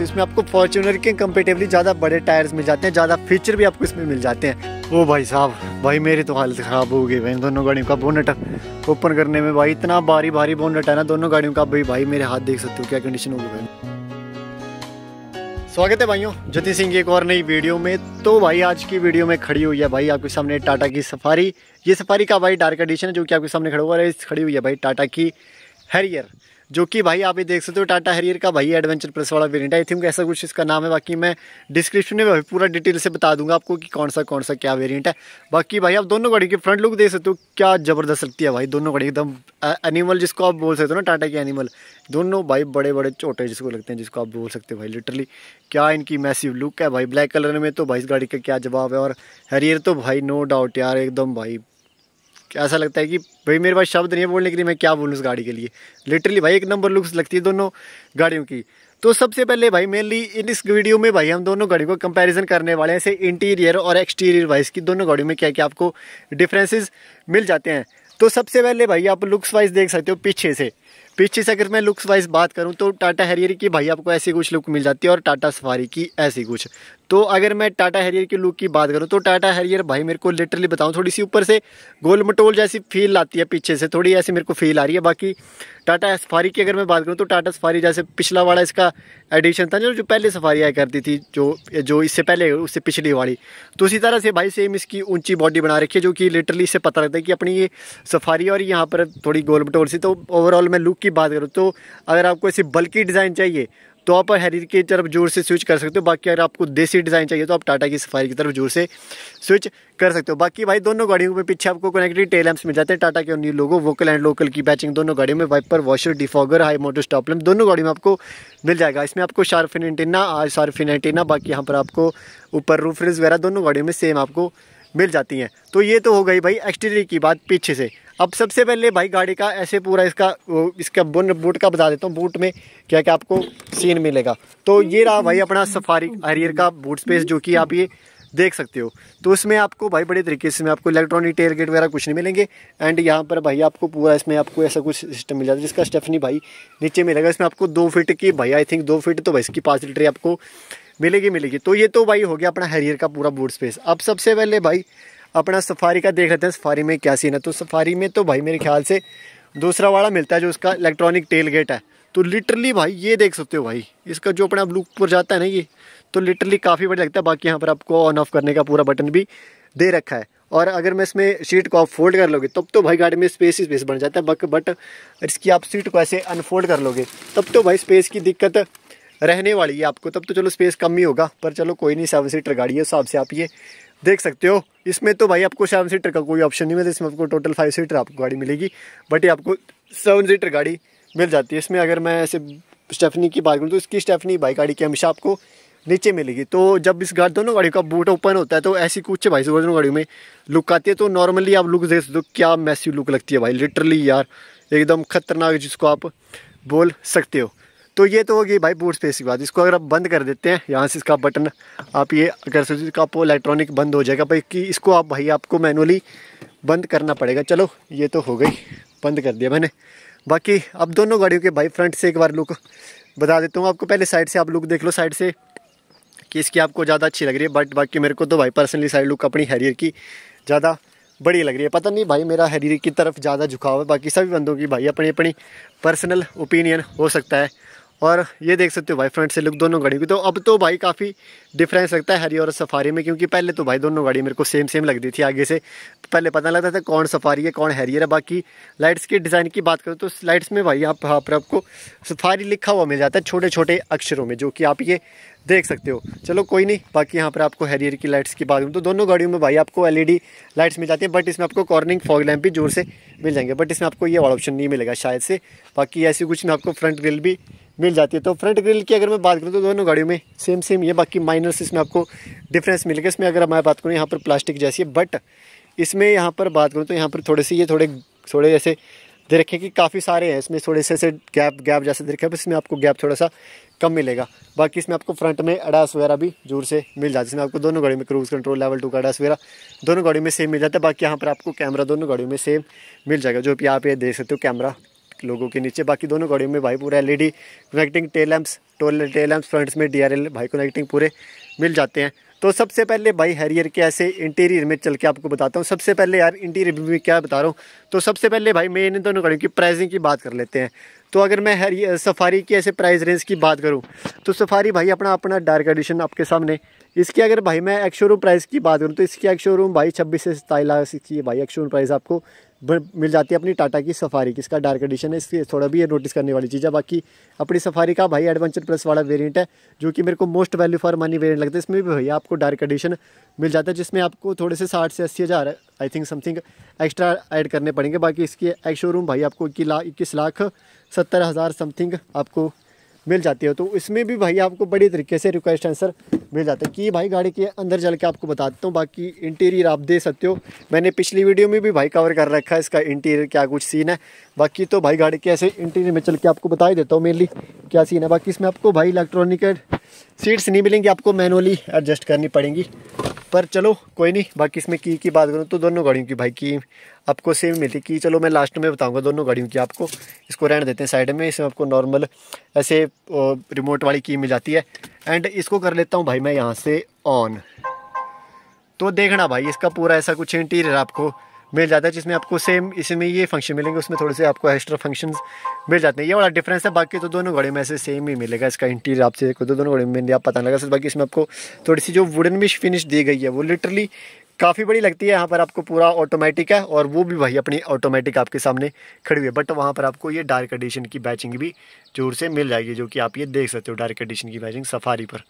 तो इसमें आपको फॉर्चुनर के कंपेटिवली ज़्यादा बड़े टायर्स मिल जाते हैं ज़्यादा फीचर भी आपको इसमें मिल जाते हैं ओ भाई साहब भाई मेरी तो हालत ख़राब हो गई भाई दोनों गाड़ियों का बोनट ओपन करने में भाई इतना भारी भारी बोनट है ना दोनों गाड़ियों का भाई भाई मेरे हाथ देख सकते हो क्या कंडीशन होगी भाई स्वागत है भाइयों ज्योति सिंह की एक और नई वीडियो में तो भाई आज की वीडियो में खड़ी हुई है भाई आपके सामने टाटा की सफारी ये सफारी का भाई डार्क एडिशन है जो कि आपके सामने खड़ा हुआ है इस खड़ी हुई है भाई टाटा की हैरियर जो कि भाई आप ये देख सकते हो टाटा हरियर का भाई एडवेंचर प्लस वाला वेरियंट आई थिंक ऐसा कुछ इसका नाम है बाकी मैं डिस्क्रिप्शन में भाई पूरा डिटेल से बता दूंगा आपको कि कौन सा कौन सा क्या वेरियंट है बाकी भाई आप दोनों गाड़ी के फ्रंट लुक देख सकते हो क्या ज़बरदस्त लगती है भाई दोनों गाड़ी एकदम एनिमल जिसको आप बोल सकते हो ना टाटा के एनिमल दोनों भाई बड़े बड़े छोटे जिसको लगते हैं जिसको आप बोल सकते हो भाई लिटरली क्या इनकी मैसिव लुक है भाई ब्लैक कलर में तो भाई इस गाड़ी का क्या जवाब है और हरियर तो भाई नो डाउट यार एकदम भाई ऐसा लगता है कि भाई मेरे पास शब्द नहीं है बोलने के लिए मैं क्या बोलूँ उस गाड़ी के लिए लिटरली भाई एक नंबर लुक्स लगती है दोनों गाड़ियों की तो सबसे पहले भाई मेनली इन इस वीडियो में भाई हम दोनों गाड़ियों को कंपैरिजन करने वाले हैं ऐसे इंटीरियर और एक्सटीरियर वाइज की दोनों गाड़ियों में क्या क्या आपको डिफ्रेंसेज मिल जाते हैं तो सबसे पहले भाई आप लुक्स वाइज देख सकते हो पीछे से पीछे से अगर मैं लुक्स वाइज बात करूँ तो टाटा हैरियर की भाई आपको ऐसी कुछ लुक मिल जाती है और टाटा सफारी की ऐसी कुछ तो अगर मैं टाटा हैरियर की लुक की बात करूँ तो टाटा हैरियर भाई मेरे को लिटरली बताऊँ थोड़ी सी ऊपर से गोल मटोल जैसी फील आती है पीछे से थोड़ी ऐसी मेरे को फील आ रही है बाकी टाटा सफारी की अगर मैं बात करूँ तो टाटा सफारी जैसे पिछला वाला इसका एडिशन था जो जो पहले सफारी आया करती थी जो जो इससे पहले उससे पिछली वाली तो उसी तरह से भाई सेम इसकी ऊंची बॉडी बना रखी है जो कि लिटरली इससे पता लगता है कि अपनी ये सफारी और यहाँ पर थोड़ी गोल बटोल सी तो ओवरऑल मैं लुक की बात करूँ तो अगर आपको ऐसी बल्कि डिज़ाइन चाहिए तो आप हैरियर की तरफ जोर से स्विच कर सकते हो बाकी अगर आपको देसी डिज़ाइन चाहिए तो आप टाटा की सफारी की तरफ जोर से स्विच कर सकते हो बाकी भाई दोनों गाड़ियों में पीछे आपको कनेक्टेड टेल लैम्प्स मिल जाते हैं टाटा के new logo vocal and local की बैचिंग दोनों गाड़ियों में wiper washer defogger high motor stop lamp दोनों गाड़ियों में आपको मिल जाएगा इसमें आपको शार्फिन एंटीना आज शार्फिन एंटीना बाकी यहाँ पर आपको ऊपर रूफ रिज वगैरह दोनों गाड़ियों में सेम आपको मिल जाती हैं तो ये तो हो गई भाई एक्सटीरियर की बात पीछे से अब सबसे पहले भाई गाड़ी का ऐसे पूरा इसका इसका बुन बूट का बता देता हूँ बूट में क्या क्या आपको सीन मिलेगा तो ये रहा भाई अपना सफारी हरियर का बूट स्पेस जो कि आप ये देख सकते हो तो इसमें आपको भाई बड़े तरीके से में आपको इलेक्ट्रॉनिक टेयर गेट वगैरह कुछ नहीं मिलेंगे एंड यहाँ पर भाई आपको पूरा इसमें आपको ऐसा कुछ सिस्टम मिल जाता है जिसका स्टेफनी भाई नीचे मिलेगा इसमें आपको दो फिट की भाई आई थिंक दो फिट तो भाई इसकी पाँच लीटर आपको मिलेगी मिलेगी तो ये तो भाई हो गया अपना हैरियर का पूरा बूट स्पेस अब सबसे पहले भाई अपना सफारी का देख लेते हैं सफारी में क्या सीन है तो सफारी में तो भाई मेरे ख्याल से दूसरा वाला मिलता है जो उसका इलेक्ट्रॉनिक टेल गेट है तो लिटरली भाई ये देख सकते हो भाई इसका जो अपना ब्लू पर जाता है ना ये तो लिटरली काफ़ी बढ़िया लगता है बाकी यहाँ पर आपको ऑन ऑफ करने का पूरा बटन भी दे रखा है और अगर मैं इसमें सीट को आप फोल्ड कर लोगे तब तो भाई गाड़ी में स्पेस ही स्पेस बन जाता है बट इसकी आप सीट को ऐसे अनफोल्ड कर लोगे तब तो भाई स्पेस की दिक्कत रहने वाली है आपको तब तो चलो स्पेस कम ही होगा पर चलो कोई नहीं सेवन सीटर गाड़ी है उस हिसाब से आप ये देख सकते हो इसमें तो भाई आपको सेवन सीटर का कोई ऑप्शन नहीं मिलता इसमें आपको टोटल फाइव सीटर आपको गाड़ी मिलेगी बट ये आपको सेवन सीटर गाड़ी मिल जाती है इसमें अगर मैं ऐसे स्टेफनी की बात करूँ तो इसकी स्टेफनी भाई गाड़ी की हमेशा आपको नीचे मिलेगी तो जब इस गाड़ी दोनों गाड़ियों का बूट ओपन होता है तो ऐसी कुछ भाई दोनों गाड़ियों में लुक आती है तो नॉर्मली आप लुक देख सकते हो क्या मैसी लुक लगती है भाई लिटरली यार एकदम खतरनाक जिसको आप बोल सकते हो तो ये तो होगी भाई बूट स्पेस की बात इसको अगर आप बंद कर देते हैं यहाँ से इसका बटन आप ये अगर सोचिए तो आपको इलेक्ट्रॉनिक बंद हो जाएगा भाई कि इसको आप भाई आपको मैनुअली बंद करना पड़ेगा चलो ये तो हो गई बंद कर दिया मैंने बाकी अब दोनों गाड़ियों के भाई फ्रंट से एक बार लुक बता देता हूँ आपको पहले साइड से आप लुक देख लो साइड से कि इसकी आपको ज़्यादा अच्छी लग रही है बट बाकी मेरे को तो भाई पर्सनली साइड लुक अपनी हैरियर की ज़्यादा बड़ी लग रही है पता नहीं भाई मेरा हैरियर की तरफ ज़्यादा झुकाव है बाकी सभी बंदों की भाई अपनी अपनी पर्सनल ओपिनियन हो सकता है और ये देख सकते हो भाई फ्रंट से लुक दोनों गाड़ियों की तो अब तो भाई काफ़ी डिफरेंस लगता है हरी और सफारी में क्योंकि पहले तो भाई दोनों गाड़ी मेरे को सेम सेम लगती थी आगे से पहले पता लगता था कौन सफारी है कौन हैरियर है बाकी लाइट्स की डिज़ाइन की बात करो तो लाइट्स में भाई आप यहाँ पर आपको सफारी लिखा हुआ मिल जाता है छोटे छोटे अक्षरों में जो कि आप ये देख सकते हो चलो कोई नहीं बाकी यहाँ पर आपको हैरियर की लाइट्स की बात करूँ तो दोनों गाड़ियों में भाई आपको एलईडी लाइट्स मिल जाती है बट इसमें आपको कॉर्निंग फॉग लैम्प भी जोर से मिल जाएंगे बट इसमें आपको ये ऑप्शन नहीं मिलेगा शायद से बाकी ऐसी कुछ में आपको फ्रंट ग्रिल भी मिल जाती है तो फ्रंट ग्रिल की अगर मैं बात करूँ तो दोनों गाड़ियों में सेम सेम ये बाकी माइनर्स इसमें आपको डिफरेंस मिलेगा इसमें अगर मैं बात करूँ यहाँ पर प्लास्टिक जैसी है बट इसमें यहाँ पर बात करूँ तो यहाँ पर थोड़े से ये थोड़े थोड़े जैसे दे रखे कि काफ़ी सारे हैं इसमें थोड़े से ऐसे गैप गैप जैसे दे रखे बस इसमें आपको गैप थोड़ा सा कम मिलेगा बाकी इसमें आपको फ्रंट में अडास वगैरह भी जोर से मिल जाता है इसमें आपको दोनों गाड़ी में क्रूज़ कंट्रोल लेवल टू का अडास वगैरह दोनों गाड़ी में सेम मिल जाता है बाकी यहाँ पर आपको कैमरा दोनों गाड़ियों में सेम मिल जाएगा जो कि आप ये देख सकते हो कैमरा लोगों के नीचे बाकी दोनों गाड़ियों में भाई पूरा L E connecting tail lamps टोल टेल एम्प्स फ्रंट्स में डी भाई कनेक्टिंग पूरे मिल जाते हैं तो सबसे पहले भाई हैरियर के ऐसे इंटीरियर में चल के आपको बताता हूँ सबसे पहले यार इंटीरियर में क्या बता रहा हूँ तो सबसे पहले भाई मैं इन दोनों गाड़ियों की प्राइसिंग की बात कर लेते हैं तो अगर मैं हैरियर सफारी की ऐसे प्राइस रेंज की बात करूँ तो सफारी भाई अपना अपना डार्क एडिशन आपके सामने इसकी अगर भाई मैं एक शोरूम प्राइस की बात करूँ तो इसकी एक शोरूम भाई छब्बीस से सताईस लाख की भाई एक शोरूम प्राइस आपको मिल जाती है अपनी टाटा की सफारी किसका डार्क एडिशन है इसकी थोड़ा भी ये नोटिस करने वाली चीज़ है बाकी अपनी सफारी का भाई एडवेंचर प्लस वाला वेरिएंट है जो कि मेरे को most value for money variant लगता है इसमें भी भैया आपको डार्क एडिशन मिल जाता है जिसमें आपको थोड़े से साठ से अस्सी हज़ार I think something extra add करने पड़ेंगे बाकी इसकी एक्शोरूम भाई आपको इक्कीस लाख सत्तर हज़ार समथिंग आपको मिल जाती है तो इसमें भी भाई आपको बड़ी तरीके से रिक्वेस्ट आंसर मिल जाता है कि भाई गाड़ी के अंदर चल के आपको बता देता हूँ बाकी इंटीरियर आप दे सकते हो मैंने पिछली वीडियो में भी भाई कवर कर रखा है इसका इंटीरियर क्या कुछ सीन है बाकी तो भाई गाड़ी के ऐसे इंटीरियर में चल के आपको बता ही देता हूँ मेनली क्या सीन है बाकी इसमें आपको भाई इलेक्ट्रॉनिक सीट्स नहीं मिलेंगी आपको मैनुअली एडजस्ट करनी पड़ेंगी पर चलो कोई नहीं बाकी इसमें की की बात करूँ तो दोनों गाड़ियों की भाई की आपको सेम मिलती की चलो मैं लास्ट में बताऊँगा दोनों गाड़ियों की आपको इसको रहने देते हैं साइड में इसमें आपको नॉर्मल ऐसे रिमोट वाली की मिल जाती है एंड इसको कर लेता हूँ भाई मैं यहाँ से ऑन तो देखना भाई इसका पूरा ऐसा कुछ इंटीरियर आपको मिल जाता है जिसमें आपको सेम इसमें ये फंक्शन मिलेंगे उसमें थोड़े से आपको एक्स्ट्रा फंक्शन मिल जाते हैं ये वाला डिफरेंस है बाकी तो दोनों घड़े में से सेम ही मिलेगा इसका इंटीरियर आपसे देखो तो दोनों घड़े में आप पता लगा सकते बाकी इसमें आपको थोड़ी सी जो वुडन मिश फिनिश दी गई है वो लिटरली काफ़ी बड़ी लगती है यहाँ पर आपको पूरा ऑटोमेटिक है और वो भी भाई अपनी ऑटोमेटिक आपके सामने खड़ी हुई है बट वहाँ पर आपको ये डार्क एडिशन की बैचिंग भी जोर से मिल जाएगी जो कि आप ये देख सकते हो डार्क एडिशन की बैचिंग सफारी पर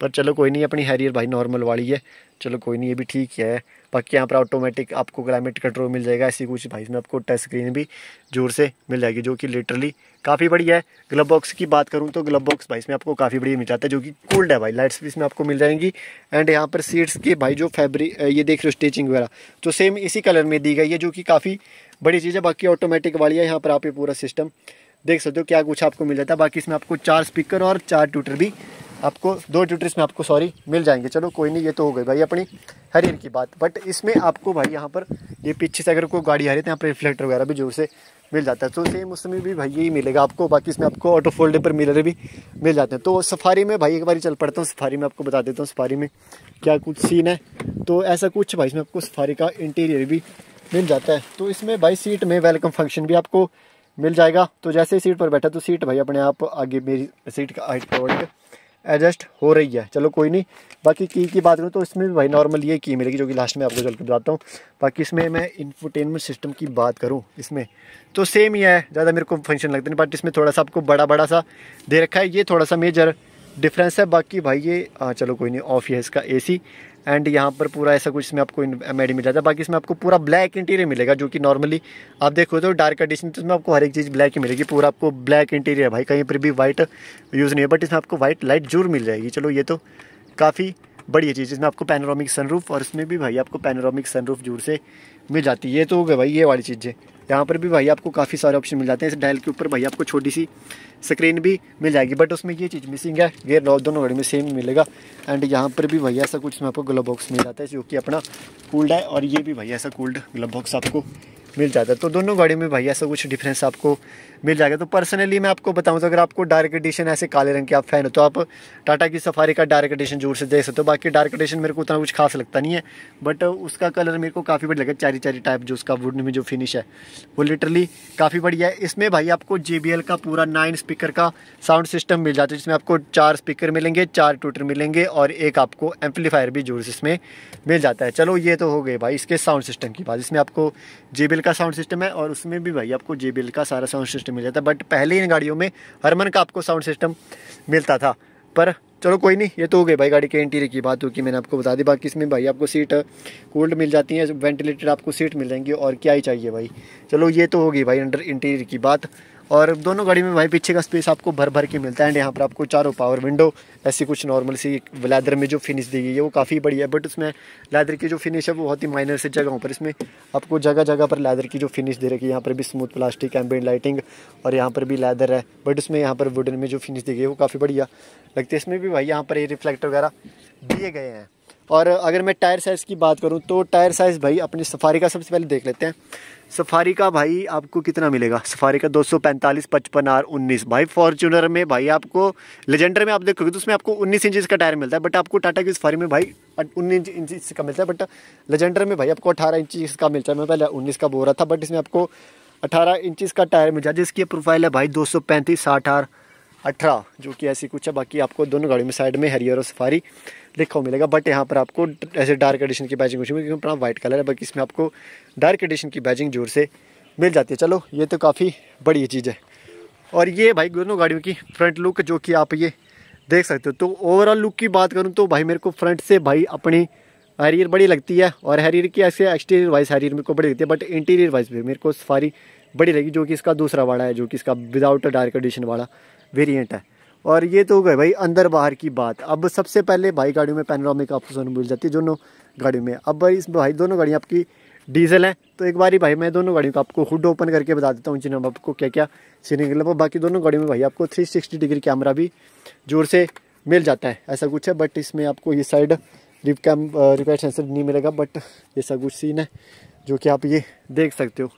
पर चलो कोई नहीं अपनी हैरियर भाई नॉर्मल वाली है चलो कोई नहीं ये भी ठीक है बाकी यहाँ पर ऑटोमेटिक आपको क्लाइमेट कंट्रोल मिल जाएगा ऐसी कुछ भाई इसमें आपको टच स्क्रीन भी जोर से मिल जाएगी जो कि लिटरली काफ़ी बढ़िया है ग्लब बॉक्स की बात करूँ तो ग्लब बॉक्स भाई इसमें आपको काफ़ी बढ़िया मिल जाता है जो कि कोल्ड है भाई लाइट्स भी इसमें आपको मिल जाएंगी एंड यहाँ पर सीट्स के भाई जो फैब्रिक ये देख रहे हो स्टिचिंग वगैरह तो सेम इसी कलर में दी गई है जो कि काफ़ी बड़ी चीज़ है बाकी ऑटोमेटिक वाली है यहाँ पर आप ये पूरा सिस्टम देख सकते हो क्या कुछ आपको मिल जाता है बाकी इसमें आपको चार स्पीकर और चार ट्यूटर भी आपको दो ट्यूटर्स में आपको सॉरी मिल जाएंगे चलो कोई नहीं ये तो हो गई भाई अपनी हरियर की बात बट इसमें आपको भाई यहाँ पर ये पीछे से अगर कोई गाड़ी आ रही है तो यहाँ पर रिफ्लेक्टर वगैरह भी जोर से मिल जाता है तो सेम उसमें भी भाई यही मिलेगा आपको बाकी इसमें आपको ऑटो फोल्डर पर मिलर भी मिल जाते हैं तो सफारी में भाई एक बार चल पड़ता हूँ सफारी में आपको बता देता हूँ सफारी में क्या कुछ सीन है तो ऐसा कुछ भाई इसमें आपको सफारी का इंटीरियर भी मिल जाता है तो इसमें भाई सीट में वेलकम फंक्शन भी आपको मिल जाएगा तो जैसे ही सीट पर बैठा तो सीट भाई अपने आप आगे मेरी सीट का हाइट प्रोवाइड एडजस्ट हो रही है चलो कोई नहीं बाकी की की बात करूँ तो इसमें भाई नॉर्मल ये की मिलेगी जो कि लास्ट में आपको चल कर बताता हूँ बाकी इसमें मैं इन्फोटेनमेंट सिस्टम की बात करूँ इसमें तो सेम ही है ज़्यादा मेरे को फंक्शन लगता नहीं बट इसमें थोड़ा सा आपको बड़ा बड़ा सा दे रखा है ये थोड़ा सा मेजर डिफरेंस है बाकी भाई ये आ, हाँ, चलो कोई नहीं ऑफ ही है इसका ए एंड यहाँ पर पूरा ऐसा कुछ इसमें आपको मेड मिल जाता है बाकी इसमें आपको पूरा ब्लैक इंटीरियर मिलेगा जो कि नॉर्मली आप देखो तो डार्क एडिशन तो इसमें आपको हर एक चीज़ ब्लैक ही मिलेगी पूरा आपको ब्लैक इंटीरियर भाई कहीं पर भी वाइट यूज़ नहीं है बट इसमें आपको वाइट लाइट जरूर मिल जाएगी चलो ये तो काफ़ी बढ़िया चीज़ इसमें आपको पैनोरामिक सनरूफ और इसमें भी भाई आपको पैनोरामिक सनरूफ जोर से मिल जाती है ये तो हो गया भाई ये वाली चीज़ें यहाँ पर भी भाई आपको काफ़ी सारे ऑप्शन मिल जाते हैं इस डायल के ऊपर भाई आपको छोटी सी स्क्रीन भी मिल जाएगी बट उसमें ये चीज़ मिसिंग है गेयर लॉक दोनों गाड़ी में सेम मिलेगा एंड यहाँ पर भी भाई ऐसा कुछ इसमें आपको ग्लब बॉक्स मिल जाता है जो कि अपना कूल्ड है और ये भी भाई ऐसा कूल्ड ग्लब बॉक्स आपको मिल जाता है तो दोनों गाड़ियों में भाई ऐसा कुछ डिफरेंस आपको मिल जाएगा तो पर्सनली मैं आपको बताऊँ तो अगर आपको डार्क एडिशन ऐसे काले रंग के आप फैन हो तो आप टाटा की सफारी का डार्क एडिशन जोर से देख सकते हो बाकी डार्क एडिशन मेरे को उतना कुछ खास लगता नहीं है बट उसका कलर मेरे को काफ़ी बढ़िया लगा चारी चारी टाइप जो उसका वुड में जो फिनिश है वो लिटरली काफ़ी बढ़िया है इसमें भाई आपको जे का पूरा नाइन स्पीकर का साउंड सिस्टम मिल जाता है जिसमें आपको चार स्पीकर मिलेंगे चार ट्विटर मिलेंगे और एक आपको एम्पलीफायर भी जोर से इसमें मिल जाता है चलो ये तो हो गए भाई इसके साउंड सिस्टम की बात इसमें आपको जे का साउंड सिस्टम है और उसमें भी भाई आपको जे का सारा साउंड सिस्टम मिल जाता है बट पहले इन गाड़ियों में हरमन का आपको साउंड सिस्टम मिलता था पर चलो कोई नहीं ये तो हो गई भाई गाड़ी के इंटीरियर की बात हो कि मैंने आपको बता दी बाकी इसमें भाई आपको सीट कोल्ड मिल जाती है वेंटिलेटेड आपको सीट मिल जाएंगी और क्या ही चाहिए भाई चलो ये तो होगी भाई अंडर इंटीरियर की बात और दोनों गाड़ी में भाई पीछे का स्पेस आपको भर भर के मिलता है एंड यहाँ पर आपको चारों पावर विंडो ऐसी कुछ नॉर्मल सी लेदर में जो फिनिश दी गई है वो काफ़ी बढ़िया है बट उसमें लेदर की जो फिनिश है वो बहुत ही माइनर से जगहों पर इसमें आपको जगह जगह पर लेदर की जो फिनिश दे रखी है यहाँ पर भी स्मूथ प्लास्टिक एम्बेड लाइटिंग और यहाँ पर भी लेदर है बट उसमें यहाँ पर वुडन में जो फिनिश दी गई है वो काफ़ी बढ़िया लगती है इसमें भी भाई यहाँ पर ये रिफ्लेक्ट वगैरह दिए गए हैं और अगर मैं टायर साइज़ की बात करूँ तो टायर साइज़ भाई अपनी सफारी का सबसे पहले देख लेते हैं सफारी का भाई आपको कितना मिलेगा सफारी का दो सौ पैंतालीस पचपन आर उन्नीस भाई फॉर्चूनर में भाई आपको लेजेंडर में आप देखोगे तो उसमें आपको उन्नीस इंच का टायर मिलता है बट आपको टाटा की सफारी में भाई उन्नीस इंच का मिलता है बट लेजेंडर में भाई आपको अठारह इंच का मिलता है मैं पहले उन्नीस का बोल रहा था बट इसमें आपको अठारह इंच का टायर मिल जाए जिसकी प्रोफाइल है भाई दो सौ पैंतीस साठ आर अठारह जो कि ऐसी कुछ है बाकी आपको दोनों गाड़ियों में साइड में हरियर और सफारी लिखा मिलेगा बट यहाँ पर आपको ऐसे डार्क एडिशन की बैजिंग मिलेगी क्योंकि अपना वाइट कलर है बट इसमें आपको डार्क एडिशन की बैजिंग जोर से मिल जाती है चलो ये तो काफ़ी बड़ी चीज़ है और ये भाई दोनों गाड़ियों की फ्रंट लुक जो कि आप ये देख सकते हो तो ओवरऑल लुक की बात करूँ तो भाई मेरे को फ्रंट से भाई अपनी हैरियर बड़ी लगती है और हैरियर की ऐसे एक्सटीरियर वाइज हैरियर मेरे को बड़ी लगती है बट इंटीरियर वाइज भी मेरे को सफारी बड़ी लगी जो कि इसका दूसरा वाड़ा है जो कि इसका विदाउट डार्क एडिशन वाला वेरिएंट है और ये तो हो गए भाई अंदर बाहर की बात अब सबसे पहले भाई गाड़ियों में पैनोरामिक ऑप्शन मिल जाती है दोनों गाड़ियों में अब भाई इस भाई दोनों गाड़ियाँ आपकी डीजल है तो एक बार ही भाई मैं दोनों गाड़ियों को आपको हुड ओपन करके बता देता हूँ जिन्हें आपको क्या क्या सीनिंग लिए बाकी दोनों गाड़ियों में भाई आपको सिक्सटी डिग्री कैमरा भी जोर से मिल जाता है ऐसा कुछ है बट इसमें आपको ये साइड रिप कैम रिपेयर सेंसर नहीं मिलेगा बट ये सब कुछ सीन है जो कि आप ये देख सकते हो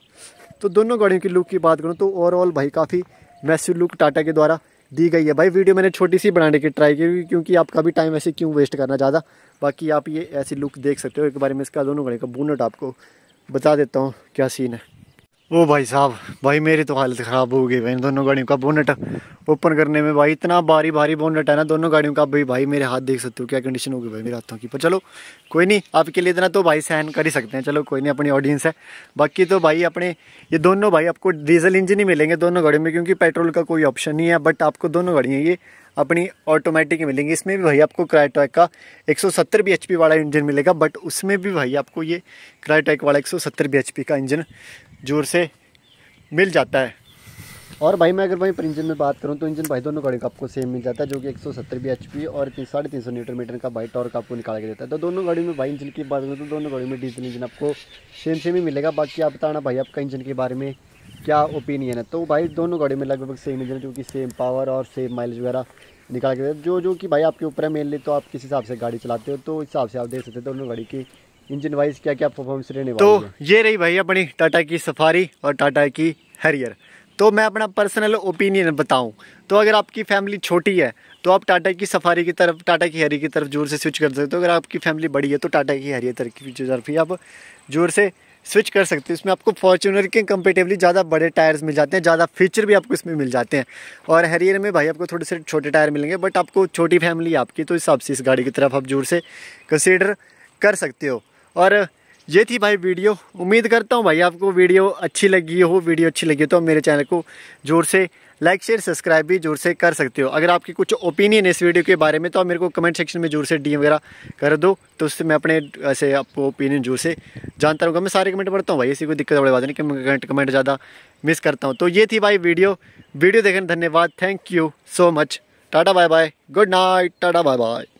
तो दोनों गाड़ियों की लुक की बात करूँ तो ओवरऑल भाई काफ़ी मैसिव लुक टाटा के द्वारा दी गई है भाई वीडियो मैंने छोटी सी बनाने की ट्राई की क्योंकि आपका भी टाइम ऐसे क्यों वेस्ट करना ज़्यादा बाकी आप ये ऐसी लुक देख सकते हो एक बारे में इसका दोनों घड़ी का बूनट आपको बता देता हूँ क्या सीन है ओ भाई साहब भाई मेरी तो हालत ख़राब हो गई भाई दोनों गाड़ियों का बोनट ओपन करने में भाई इतना भारी भारी बोनट है ना दोनों गाड़ियों का भाई भाई मेरे हाथ देख सकते हो क्या कंडीशन होगी भाई मेरे हाथों की पर चलो कोई नहीं आपके लिए इतना तो भाई सहन कर ही सकते हैं चलो कोई नहीं अपनी ऑडियंस है बाकी तो भाई अपने ये दोनों भाई आपको डीजल इंजन ही मिलेंगे दोनों गाड़ियों में क्योंकि पेट्रोल का कोई ऑप्शन नहीं है बट आपको दोनों गाड़ियाँ ये अपनी ऑटोमेटिक मिलेंगी इसमें भी भाई आपको क्रायोटैक का एक सौ वाला इंजन मिलेगा बट उसमें भी भाई आपको ये क्रायोटैक वाला एक सौ का इंजन जोर से मिल जाता है और भाई मैं अगर भाई पर इंजन में बात करूं तो इंजन भाई दोनों गाड़ी का आपको सेम मिल जाता है जो कि 170 सौ और साढ़े तीन सौ न्यूटन मीटर का और टॉर्क आपको निकाल के देता है तो दोनों गाड़ी में भाई इंजन की बात करूँ तो दोनों गाड़ी में डीजल इंजन आपको सेम सेम ही मिलेगा बाकी आप बताना भाई आपका इंजन के बारे में क्या ओपिनियन है तो भाई दोनों गाड़ी में लगभग सेम इंजन जो कि सेम पावर और सेम माइलेज वगैरह निकाल के देते जो जो कि भाई आपके ऊपर है मेनली तो आप किस हिसाब से गाड़ी चलाते हो तो हिसाब से आप देख सकते हो दोनों गाड़ी की इंजन वाइज क्या क्या परफॉर्मेंस रहने तो ये रही भाई अपनी टाटा की सफारी और टाटा की हैरियर तो मैं अपना पर्सनल ओपिनियन बताऊं तो अगर आपकी फैमिली छोटी है तो आप टाटा की सफारी की तरफ टाटा की हैरी की तरफ जोर से स्विच कर सकते हो तो अगर आपकी फैमिली बड़ी है तो टाटा की हैरी तरफ की तरफ ही आप जोर से स्विच कर सकते हो इसमें आपको फॉर्चूनर के कंपेटिवली ज़्यादा बड़े टायर्स मिल जाते हैं ज़्यादा फीचर भी आपको इसमें मिल जाते हैं और हैरियर में भाई आपको थोड़े से छोटे टायर मिलेंगे बट आपको छोटी फैमिली आपकी तो इस हिसाब से इस गाड़ी की तरफ आप जोर से कंसिडर कर सकते हो और ये थी भाई वीडियो उम्मीद करता हूँ भाई आपको वीडियो अच्छी लगी हो वीडियो अच्छी लगी हो तो आप मेरे चैनल को ज़ोर से लाइक शेयर सब्सक्राइब भी जोर से कर सकते हो अगर आपकी कुछ ओपिनियन है इस वीडियो के बारे में तो आप मेरे को कमेंट सेक्शन में जोर से डी वगैरह कर दो तो उससे मैं अपने ऐसे आपको ओपिनियन जोर से जानता रहूँगा मैं सारे कमेंट पढ़ता हूँ भाई ऐसी कोई दिक्कत बड़ी बात नहीं कि मैं कमेंट कमेंट ज़्यादा मिस करता हूँ तो ये थी भाई वीडियो वीडियो देखने धन्यवाद thank you so much tata bye bye good night tata bye bye